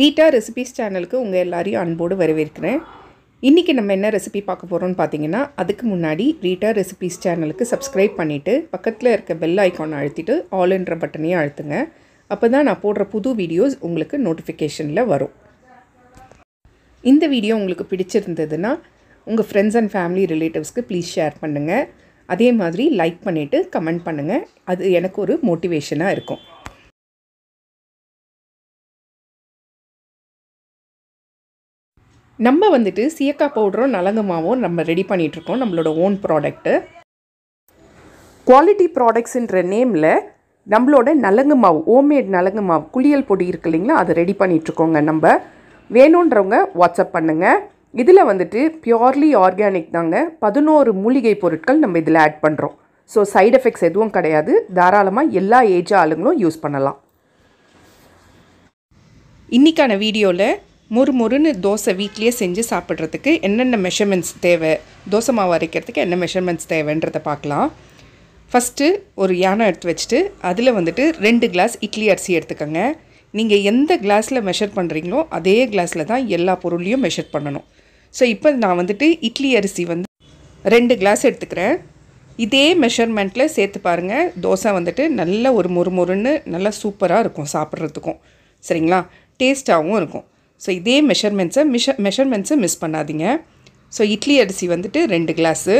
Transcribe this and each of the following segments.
Rita recipes சேனலுக்கு உங்கள் எல்லாரையும் அன்போடு வரவேற்கிறேன் இன்றைக்கி நம்ம என்ன ரெசிபி பார்க்க போகிறோம்னு பார்த்தீங்கன்னா அதுக்கு முன்னாடி ரீட்டா ரெசிபிஸ் சேனலுக்கு சப்ஸ்கிரைப் பண்ணிவிட்டு பக்கத்தில் இருக்க பெல் ஐக்கானை அழுத்திட்டு ஆல் என்ற பட்டனையும் அழுத்துங்க அப்போ தான் நான் போடுற புது வீடியோஸ் உங்களுக்கு நோட்டிஃபிகேஷனில் வரும் இந்த வீடியோ உங்களுக்கு பிடிச்சிருந்ததுன்னா உங்கள் ஃப்ரெண்ட்ஸ் அண்ட் ஃபேமிலி ரிலேட்டிவ்ஸ்க்கு ப்ளீஸ் ஷேர் பண்ணுங்கள் அதே மாதிரி லைக் பண்ணிவிட்டு கமெண்ட் பண்ணுங்கள் அது எனக்கு ஒரு மோட்டிவேஷனாக இருக்கும் நம்ம வந்துட்டு சியக்காய் பவுடரும் நலங்கு மாவும் நம்ம ரெடி பண்ணிகிட்ருக்கோம் நம்மளோட ஓன் ப்ராடக்ட்டு குவாலிட்டி ப்ராடக்ட்ஸுன்ற நேமில் நம்மளோட நலங்கு மாவு ஹோம்மேட் நலங்கு மாவு குளியல் பொடி இருக்கு இல்லைங்களா அதை ரெடி பண்ணிகிட்ருக்கோங்க நம்ம வேணுன்றவங்க வாட்ஸ்அப் பண்ணுங்கள் இதில் வந்துட்டு பியோர்லி ஆர்கானிக் தாங்க பதினோரு மூலிகை பொருட்கள் நம்ம இதில் ஆட் பண்ணுறோம் ஸோ சைடு எஃபெக்ட்ஸ் எதுவும் கிடையாது தாராளமாக எல்லா ஏஜ் ஆளுங்களும் யூஸ் பண்ணலாம் இன்றைக்கான வீடியோவில் முறுமுறுன்னு தோசை வீட்லேயே செஞ்சு சாப்பிட்றதுக்கு என்னென்ன மெஷர்மெண்ட்ஸ் தேவை தோசை மாவு அரைக்கிறதுக்கு என்ன மெஷர்மெண்ட்ஸ் தேவைன்றதை பார்க்கலாம் ஃபஸ்ட்டு ஒரு யானை எடுத்து வச்சுட்டு அதில் வந்துட்டு ரெண்டு கிளாஸ் இட்லி அரிசி எடுத்துக்கோங்க நீங்கள் எந்த கிளாஸில் மெஷர் பண்ணுறீங்களோ அதே கிளாஸில் தான் எல்லா பொருளையும் மெஷர் பண்ணணும் ஸோ இப்போ நான் வந்துட்டு இட்லி அரிசி வந்து ரெண்டு கிளாஸ் எடுத்துக்கிறேன் இதே மெஷர்மெண்ட்டில் சேர்த்து பாருங்கள் தோசை வந்துட்டு நல்ல ஒரு முறுமுறுன்னு நல்லா சூப்பராக இருக்கும் சாப்பிட்றதுக்கும் சரிங்களா டேஸ்ட்டாகவும் இருக்கும் ஸோ இதே மெஷர்மெண்ட்ஸை மிஷ மெஷர்மெண்ட்ஸை மிஸ் பண்ணாதீங்க ஸோ இட்லி அரிசி வந்துட்டு ரெண்டு கிளாஸு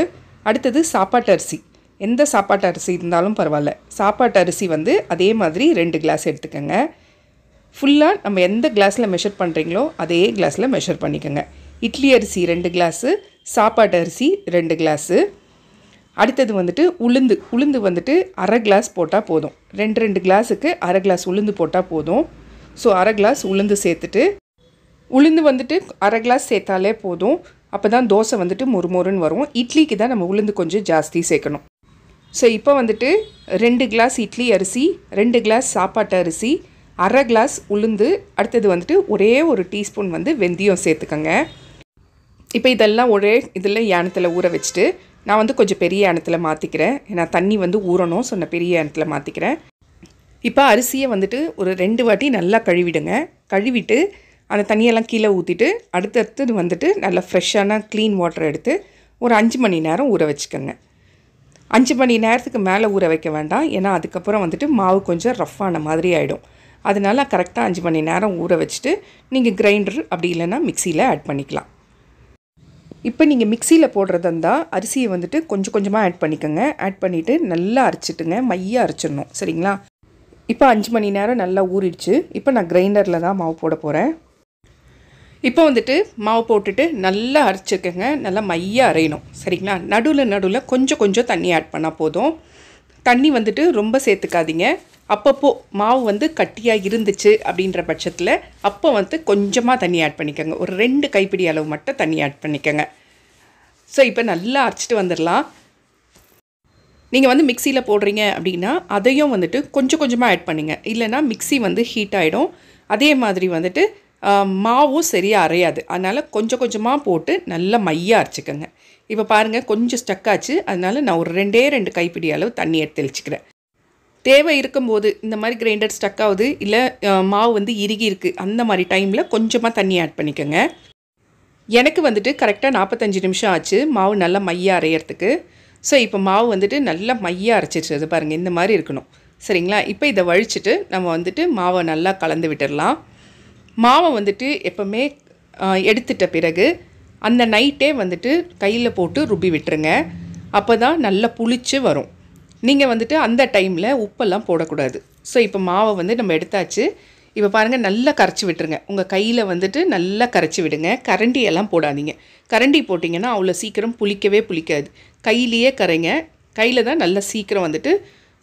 அடுத்தது சாப்பாட்டு அரிசி எந்த சாப்பாட்டு அரிசி இருந்தாலும் பரவாயில்ல சாப்பாட்டு அரிசி வந்து அதே மாதிரி ரெண்டு கிளாஸ் எடுத்துக்கோங்க ஃபுல்லாக நம்ம எந்த கிளாஸில் மெஷர் பண்ணுறீங்களோ அதே கிளாஸில் மெஷர் பண்ணிக்கோங்க இட்லி அரிசி ரெண்டு கிளாஸு சாப்பாட்டு அரிசி ரெண்டு கிளாஸு அடுத்தது வந்துட்டு உளுந்து உளுந்து வந்துட்டு அரை கிளாஸ் போட்டால் போதும் ரெண்டு ரெண்டு கிளாஸுக்கு அரை கிளாஸ் உளுந்து போட்டால் போதும் ஸோ அரை கிளாஸ் உளுந்து சேர்த்துட்டு உளுந்து வந்துட்டு அரை கிளாஸ் சேர்த்தாலே போதும் அப்போ தான் தோசை வந்துட்டு மொறுமொறுன்னு வரும் இட்லிக்கு தான் நம்ம உளுந்து கொஞ்சம் ஜாஸ்தி சேர்க்கணும் ஸோ இப்போ வந்துட்டு ரெண்டு கிளாஸ் இட்லி அரிசி ரெண்டு கிளாஸ் சாப்பாட்டு அரிசி அரை கிளாஸ் உளுந்து அடுத்தது வந்துட்டு ஒரே ஒரு டீஸ்பூன் வந்து வெந்தயம் சேர்த்துக்கோங்க இப்போ இதெல்லாம் ஒரே இதில் யானத்தில் ஊற வச்சுட்டு நான் வந்து கொஞ்சம் பெரிய யானத்தில் மாற்றிக்கிறேன் ஏன்னா தண்ணி வந்து ஊறணும் சொன்ன பெரிய ஏனத்தில் மாற்றிக்கிறேன் இப்போ அரிசியை வந்துட்டு ஒரு ரெண்டு வாட்டி நல்லா கழுவிடுங்க கழுவிட்டு அந்த தண்ணியெல்லாம் கீழே ஊற்றிட்டு அடுத்தடுத்து வந்துட்டு நல்லா ஃப்ரெஷ்ஷான க்ளீன் வாட்டர் எடுத்து ஒரு அஞ்சு மணி நேரம் ஊற வச்சுக்கோங்க அஞ்சு மணி நேரத்துக்கு மேலே ஊற வைக்க வேண்டாம் ஏன்னா அதுக்கப்புறம் வந்துட்டு மாவு கொஞ்சம் ரஃப்பான மாதிரி ஆகிடும் அதனால கரெக்டாக அஞ்சு மணி நேரம் ஊற வச்சுட்டு நீங்கள் கிரைண்டர் அப்படி இல்லைன்னா மிக்சியில் ஆட் பண்ணிக்கலாம் இப்போ நீங்கள் மிக்சியில் போடுறதா இருந்தால் அரிசியை வந்துட்டு கொஞ்சம் கொஞ்சமாக ஆட் பண்ணிக்கோங்க ஆட் பண்ணிவிட்டு நல்லா அரைச்சிட்டுங்க மையாக அரைச்சிடணும் சரிங்களா இப்போ அஞ்சு மணி நேரம் நல்லா ஊறிடுச்சு இப்போ நான் கிரைண்டரில் தான் மாவு போட போகிறேன் இப்போ வந்துட்டு மாவு போட்டுட்டு நல்லா அரைச்சிக்கோங்க நல்லா மையாக அரையணும் சரிங்களா நடுவில் நடுவில் கொஞ்சம் கொஞ்சம் தண்ணி ஆட் பண்ணால் போதும் தண்ணி வந்துட்டு ரொம்ப சேர்த்துக்காதீங்க அப்பப்போ மாவு வந்து கட்டியாக இருந்துச்சு அப்படின்ற பட்சத்தில் அப்போ வந்து கொஞ்சமாக தண்ணி ஆட் பண்ணிக்கோங்க ஒரு ரெண்டு கைப்பிடி அளவு மட்டும் தண்ணி ஆட் பண்ணிக்கோங்க ஸோ இப்போ நல்லா அரைச்சிட்டு வந்துடலாம் நீங்கள் வந்து மிக்சியில் போடுறீங்க அப்படின்னா அதையும் வந்துட்டு கொஞ்சம் கொஞ்சமாக ஆட் பண்ணுங்கள் இல்லைனா மிக்சி வந்து ஹீட் ஆகிடும் அதே மாதிரி வந்துட்டு மாவும் சரியாக அரையாது அதனால் கொஞ்சம் கொஞ்சமாக போட்டு நல்லா மையாக அரைச்சிக்கோங்க இப்போ பாருங்கள் கொஞ்சம் ஸ்டக்காச்சு அதனால் நான் ஒரு ரெண்டே ரெண்டு கைப்பிடி அளவு தண்ணி எடுத்து தெளிச்சிக்கிறேன் தேவை இருக்கும்போது இந்த மாதிரி கிரைண்டர் ஸ்டக் ஆகுது இல்லை மாவு வந்து இறுகி இருக்குது அந்த மாதிரி டைமில் கொஞ்சமாக தண்ணி ஆட் பண்ணிக்கோங்க எனக்கு வந்துட்டு கரெக்டாக நாற்பத்தஞ்சு நிமிஷம் ஆச்சு மாவு நல்லா மையாக அரைகிறதுக்கு ஸோ இப்போ மாவு வந்துட்டு நல்லா மையாக அரைச்சிட்டு பாருங்கள் இந்த மாதிரி இருக்கணும் சரிங்களா இப்போ இதை வழிச்சிட்டு நம்ம வந்துட்டு மாவை நல்லா கலந்து விட்டுடலாம் மாவை வந்துட்டு எப்போவுமே எடுத்துட்ட பிறகு அந்த நைட்டே வந்துட்டு கையில் போட்டு ருப்பி விட்டுருங்க அப்போ தான் நல்லா புளிச்சு வரும் நீங்கள் வந்துட்டு அந்த டைமில் உப்பெல்லாம் போடக்கூடாது ஸோ இப்போ மாவை வந்து நம்ம எடுத்தாச்சு இப்போ பாருங்கள் நல்லா கரைச்சி விட்டுருங்க உங்கள் கையில் வந்துட்டு நல்லா கரைச்சி விடுங்க கரண்டியெல்லாம் போடாதீங்க கரண்டி போட்டிங்கன்னா அவ்வளோ சீக்கிரம் புளிக்கவே புளிக்காது கையிலேயே கரைங்க கையில் தான் நல்லா சீக்கிரம் வந்துட்டு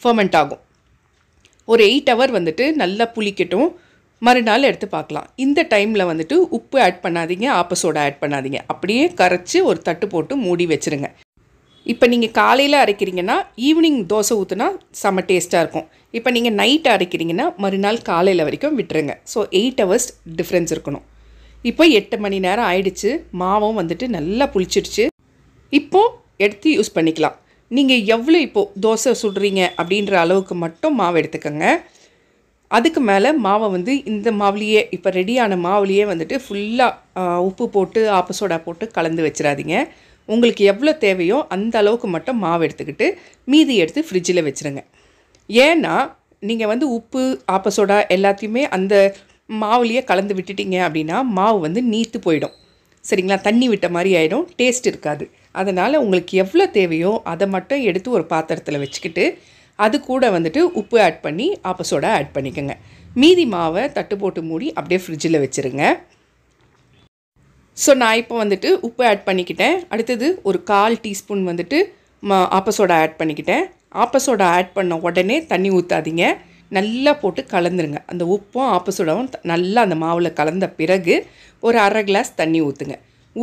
ஃபர்மெண்ட் ஆகும் ஒரு எயிட் ஹவர் வந்துட்டு நல்லா புளிக்கட்டும் மறுநாள் எடுத்து பார்க்கலாம் இந்த டைமில் வந்துட்டு உப்பு ஆட் பண்ணாதீங்க ஆப்பசோடா ஆட் பண்ணாதீங்க அப்படியே கரைச்சி ஒரு தட்டு போட்டு மூடி வச்சுருங்க இப்போ நீங்கள் காலையில் அரைக்கிறீங்கன்னா ஈவினிங் தோசை ஊற்றுனா செம்ம டேஸ்ட்டாக இருக்கும் இப்போ நீங்கள் நைட் அரைக்கிறீங்கன்னா மறுநாள் காலையில் வரைக்கும் விட்டுருங்க ஸோ எயிட் ஹவர்ஸ் டிஃப்ரென்ஸ் இருக்கணும் இப்போ எட்டு மணி நேரம் ஆயிடுச்சு மாவும் வந்துட்டு நல்லா புளிச்சிடுச்சு இப்போது எடுத்து யூஸ் பண்ணிக்கலாம் நீங்கள் எவ்வளோ இப்போது தோசை சுடுறீங்க அப்படின்ற அளவுக்கு மட்டும் மாவு எடுத்துக்கோங்க அதுக்கு மேலே மாவை வந்து இந்த மாவுலியே இப்போ ரெடியான மாவுலையே வந்துட்டு ஃபுல்லாக உப்பு போட்டு ஆப்பசோடா போட்டு கலந்து வச்சிடாதீங்க உங்களுக்கு எவ்வளோ தேவையோ அந்த அளவுக்கு மட்டும் மாவு எடுத்துக்கிட்டு மீதி எடுத்து ஃப்ரிட்ஜில் வச்சுருங்க ஏன்னா நீங்கள் வந்து உப்பு ஆப்பசோடா எல்லாத்தையுமே அந்த மாவுலேயே கலந்து விட்டுட்டிங்க அப்படின்னா மாவு வந்து நீத்து போயிடும் சரிங்களா தண்ணி விட்ட மாதிரி ஆகிடும் டேஸ்ட் இருக்காது அதனால் உங்களுக்கு எவ்வளோ தேவையோ அதை மட்டும் எடுத்து ஒரு பாத்திரத்தில் வச்சுக்கிட்டு அது கூட வந்துட்டு உப்பு ஆட் பண்ணி ஆப்போசோடா ஆட் பண்ணிக்கோங்க மீதி மாவை தட்டு போட்டு மூடி அப்படியே ஃப்ரிட்ஜில் வச்சுருங்க ஸோ நான் இப்போ வந்துட்டு உப்பு ஆட் பண்ணிக்கிட்டேன் அடுத்தது ஒரு கால் டீஸ்பூன் வந்துட்டு மா ஆப்பசோடா ஆட் பண்ணிக்கிட்டேன் ஆப்பசோடா ஆட் பண்ண உடனே தண்ணி ஊற்றாதீங்க நல்லா போட்டு கலந்துருங்க அந்த உப்பும் ஆப்பசோடாவும் நல்லா அந்த மாவில் கலந்த பிறகு ஒரு அரை கிளாஸ் தண்ணி ஊற்றுங்க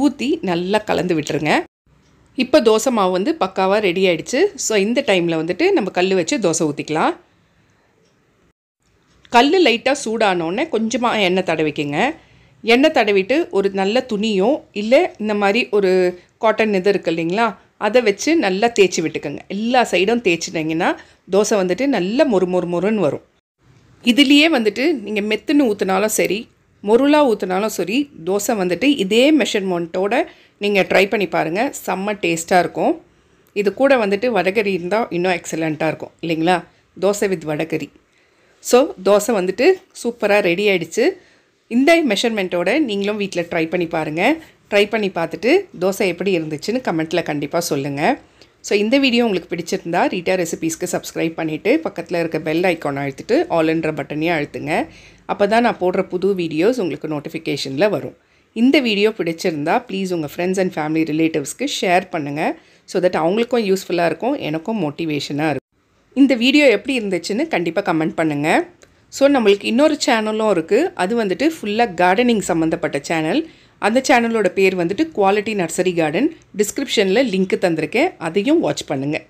ஊற்றி நல்லா கலந்து விட்டுருங்க இப்போ தோசை மாவு வந்து பக்காவாக ரெடி ஆகிடுச்சு ஸோ இந்த டைமில் வந்துட்டு நம்ம கல் வச்சு தோசை ஊற்றிக்கலாம் கல் லைட்டாக சூடானோடனே கொஞ்சமாக எண்ணெய் தடவிக்குங்க எண்ணெய் தடவிட்டு ஒரு நல்ல துணியோ இல்லை இந்த மாதிரி ஒரு காட்டன் இது இருக்குது இல்லைங்களா அதை வச்சு நல்லா தேய்ச்சி விட்டுக்கோங்க எல்லா சைடும் தேய்ச்சிட்டிங்கன்னா தோசை வந்துட்டு நல்ல மொறு மொறு மொறுன்னு வரும் இதுலேயே வந்துட்டு நீங்கள் மெத்துன்னு ஊற்றினாலும் சரி முருளாக ஊற்றினாலும் சரி தோசை வந்துட்டு இதே மெஷர்மெண்ட்டோட நீங்கள் ட்ரை பண்ணி பாருங்கள் செம்ம டேஸ்ட்டாக இருக்கும் இது கூட வந்துட்டு வடகறி இருந்தால் இன்னும் எக்ஸலண்ட்டாக இருக்கும் இல்லைங்களா தோசை வித் வடகறி ஸோ தோசை வந்துட்டு சூப்பராக ரெடி ஆகிடுச்சு இந்த மெஷர்மெண்ட்டோட நீங்களும் வீட்டில் ட்ரை பண்ணி பாருங்கள் ட்ரை பண்ணி பார்த்துட்டு தோசை எப்படி இருந்துச்சுன்னு கமெண்ட்டில் கண்டிப்பாக சொல்லுங்கள் ஸோ இந்த வீடியோ உங்களுக்கு பிடிச்சிருந்தா ரீட்டா ரெசிபீஸ்க்கு சப்ஸ்கிரைப் பண்ணிவிட்டு பக்கத்தில் இருக்க பெல் ஐக்கானை அழுத்திட்டு ஆல்ன்ற பட்டனையும் அழுத்துங்க அப்போ தான் நான் போடுற புது வீடியோஸ் உங்களுக்கு நோட்டிஃபிகேஷனில் வரும் இந்த வீடியோ பிடிச்சிருந்தா ப்ளீஸ் உங்கள் ஃப்ரெண்ட்ஸ் அண்ட் ஃபேமிலி ரிலேட்டிவ்ஸ்க்கு ஷேர் பண்ணுங்கள் ஸோ தட் அவங்களுக்கும் யூஸ்ஃபுல்லாக இருக்கும் எனக்கும் மோட்டிவேஷனாக இருக்கும் இந்த வீடியோ எப்படி இருந்துச்சுன்னு கண்டிப்பாக கமெண்ட் பண்ணுங்கள் ஸோ நம்மளுக்கு இன்னொரு சேனலும் இருக்குது அது வந்துட்டு ஃபுல்லாக கார்டனிங் சம்மந்தப்பட்ட சேனல் அந்த சேனலோட பேர் வந்துட்டு குவாலிட்டி நர்சரி கார்டன் டிஸ்கிரிப்ஷனில் லிங்க் தந்திருக்கேன் அதையும் வாட்ச் பண்ணுங்கள்